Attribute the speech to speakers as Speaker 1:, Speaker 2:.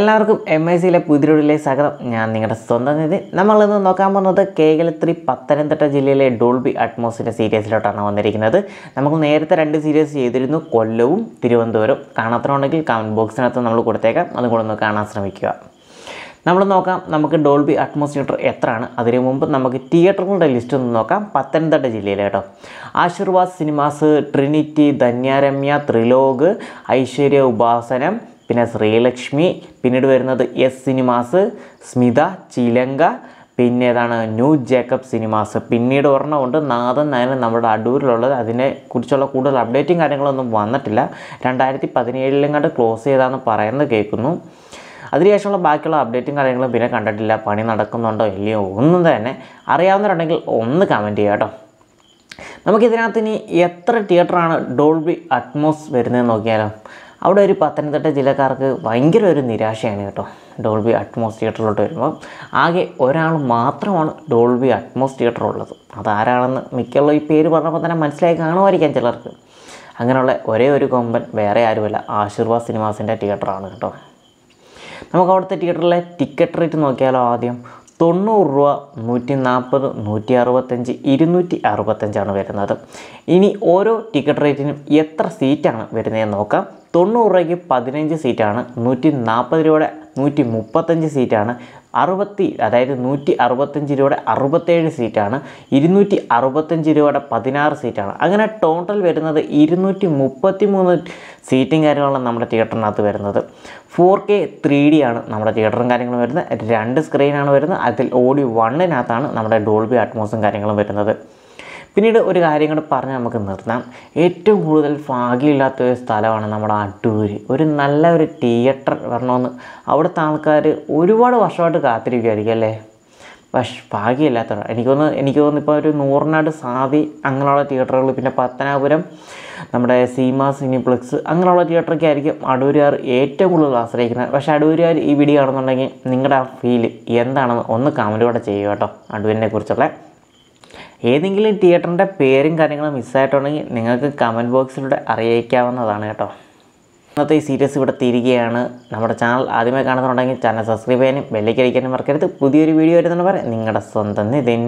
Speaker 1: എല്ലാവർക്കും M I സിയിലെ പുതിരോടിലെ സ്വാഗതം ഞാൻ നിങ്ങളുടെ സ്വന്തം നിധി നമ്മളിന്ന് നോക്കാൻ പോകുന്നത് കേകലത്രി പത്തനംതിട്ട ജില്ലയിലെ ഡോൾബി അറ്റ്മോസിൻ്റെ സീരീസിലോട്ടാണ് വന്നിരിക്കുന്നത് നമുക്ക് നേരത്തെ രണ്ട് സീരീസ് ചെയ്തിരുന്നു കൊല്ലവും തിരുവനന്തപുരം കാണാത്തണമെങ്കിൽ കമൻറ്റ് ബോക്സിനകത്ത് നമ്മൾ കൊടുത്തേക്കാം അതും കൂടെ ഒന്ന് കാണാൻ ശ്രമിക്കുക നമ്മൾ നോക്കാം നമുക്ക് ഡോൾബി അറ്റ്മോസ്ഫിയർ എത്രയാണ് അതിനു മുമ്പ് നമുക്ക് തിയേറ്ററുകളുടെ ലിസ്റ്റ് ഒന്ന് നോക്കാം പത്തനംതിട്ട ജില്ലയിലെ കേട്ടോ ആശീർവാദ് സിനിമാസ് ട്രിനിറ്റി ധന്യാരമ്യ ത്രിലോക് ഐശ്വര്യ ഉപാസനം പിന്നെ ശ്രീലക്ഷ്മി പിന്നീട് വരുന്നത് എസ് സിനിമാസ് സ്മിത ചിലങ്ക പിന്നെ ഏതാണ് ന്യൂ ജേക്കബ് സിനിമാസ് പിന്നീട് ഒരെണ്ണമുണ്ട് നാഥൻ നയനൻ നമ്മുടെ അടൂരിലുള്ളത് അതിനെക്കുറിച്ചുള്ള കൂടുതൽ അപ്ഡേറ്റും കാര്യങ്ങളൊന്നും വന്നിട്ടില്ല രണ്ടായിരത്തി പതിനേഴിലും കണ്ട് ക്ലോസ് ചെയ്താന്ന് പറയുന്നത് കേൾക്കുന്നു അതിനുശേഷമുള്ള ബാക്കിയുള്ള അപ്ഡേറ്റും കാര്യങ്ങളും പിന്നെ കണ്ടിട്ടില്ല പണി നടക്കുന്നുണ്ടോ ഇല്ലയോ ഒന്നും തന്നെ അറിയാവുന്നവരുണ്ടെങ്കിൽ ഒന്ന് കമൻറ്റ് ചെയ്യാം കേട്ടോ നമുക്കിതിനകത്ത് ഇനി എത്ര തിയേറ്ററാണ് ഡോൾബി അറ്റ്മോസ് വരുന്നതെന്ന് നോക്കിയാലോ അവിടെ ഒരു പത്തനംതിട്ട ജില്ലക്കാർക്ക് ഭയങ്കര ഒരു നിരാശയാണ് കേട്ടോ ഡോൾബി അറ്റ്മോസ് തിയേറ്ററിലോട്ട് വരുമ്പോൾ ആകെ ഒരാൾ മാത്രമാണ് ഡോൾബി അറ്റ്മോസ് ഉള്ളത് അതാരാണെന്ന് മിക്കുള്ള ഈ പേര് പറഞ്ഞപ്പോൾ തന്നെ മനസ്സിലായി കാണുമായിരിക്കാം ചിലർക്ക് അങ്ങനെയുള്ള ഒരേ ഒരു കൊമ്പൻ വേറെ ആരുമല്ല ആശീർവാദ് സിനിമാസിൻ്റെ തിയേറ്ററാണ് കേട്ടോ നമുക്ക് അവിടുത്തെ തിയേറ്ററിലെ ടിക്കറ്റ് റേറ്റ് നോക്കിയാലോ ആദ്യം തൊണ്ണൂറ് രൂപ നൂറ്റി നാൽപ്പത് നൂറ്റി അറുപത്തഞ്ച് ഇരുന്നൂറ്റി അറുപത്തഞ്ചാണ് വരുന്നത് ഇനി ഓരോ ടിക്കറ്റ് റേറ്റിനും എത്ര സീറ്റാണ് വരുന്നതെന്ന് നോക്കാം തൊണ്ണൂറ് രൂപയ്ക്ക് പതിനഞ്ച് സീറ്റാണ് നൂറ്റി നാൽപ്പത് രൂപയുടെ നൂറ്റി മുപ്പത്തഞ്ച് സീറ്റാണ് അറുപത്തി അതായത് നൂറ്റി അറുപത്തഞ്ച് രൂപയുടെ അറുപത്തേഴ് സീറ്റാണ് ഇരുന്നൂറ്റി അറുപത്തഞ്ച് രൂപയുടെ പതിനാറ് സീറ്റാണ് അങ്ങനെ ടോട്ടൽ വരുന്നത് ഇരുന്നൂറ്റി മുപ്പത്തി മൂന്ന് സീറ്റും കാര്യങ്ങളാണ് നമ്മുടെ തിയേറ്ററിനകത്ത് വരുന്നത് ഫോർ കെ ത്രീ ഡി ആണ് നമ്മുടെ തിയേറ്ററും കാര്യങ്ങളും വരുന്നത് രണ്ട് സ്ക്രീനാണ് വരുന്നത് അതിൽ ഓഡി വണ്ണിനകത്താണ് നമ്മുടെ ഡോൾബി അറ്റ്മോസും കാര്യങ്ങളും വരുന്നത് പിന്നീട് ഒരു കാര്യം കൂടെ പറഞ്ഞ് നമുക്ക് നിർത്താം ഏറ്റവും കൂടുതൽ ഭാഗ്യമില്ലാത്ത ഒരു സ്ഥലമാണ് നമ്മുടെ അടൂർ ഒരു നല്ല ഒരു തിയേറ്റർ വരണമെന്ന് അവിടുത്തെ ആൾക്കാർ ഒരുപാട് വർഷമായിട്ട് കാത്തിരിക്കുമായിരിക്കും അല്ലേ പക്ഷേ ഭാഗ്യമില്ലാത്തവർ എനിക്ക് തോന്നുന്നു എനിക്ക് തോന്നുന്നു ഇപ്പോൾ ഒരു നൂറിനാട് സാതി അങ്ങനെയുള്ള തിയേറ്ററുകൾ പിന്നെ പത്തനാപുരം നമ്മുടെ സീമ സിനിപ്ലക്സ് അങ്ങനെയുള്ള തിയേറ്ററൊക്കെ ആയിരിക്കും അടൂരുകാർ ഏറ്റവും കൂടുതൽ ആശ്രയിക്കുന്നത് പക്ഷേ അടൂരുകാർ ഈ വീഡിയോ കാണുന്നുണ്ടെങ്കിൽ നിങ്ങളുടെ ആ ഫീൽ എന്താണെന്ന് ഒന്ന് കമൻറ്റ് കൂടെ ചെയ്യുക കേട്ടോ അടൂരിനെ കുറിച്ചുള്ള ഏതെങ്കിലും തിയേറ്ററിൻ്റെ പേരും കാര്യങ്ങളും മിസ്സായിട്ടുണ്ടെങ്കിൽ നിങ്ങൾക്ക് കമൻറ്റ് ബോക്സിലൂടെ അറിയിക്കാവുന്നതാണ് കേട്ടോ ഇന്നത്തെ ഈ സീരീസ് ഇവിടെ തിരികെയാണ് നമ്മുടെ ചാനൽ ആദ്യമായി കാണുന്നുണ്ടെങ്കിൽ ചാനൽ സബ്സ്ക്രൈബ് ചെയ്യാനും ബെല്ലേക്ക് അടിക്കാനും മറക്കരുത് പുതിയൊരു വീഡിയോ വരുന്നുണ്ട് പറയാം നിങ്ങളുടെ സ്വന്തം നിതിൻ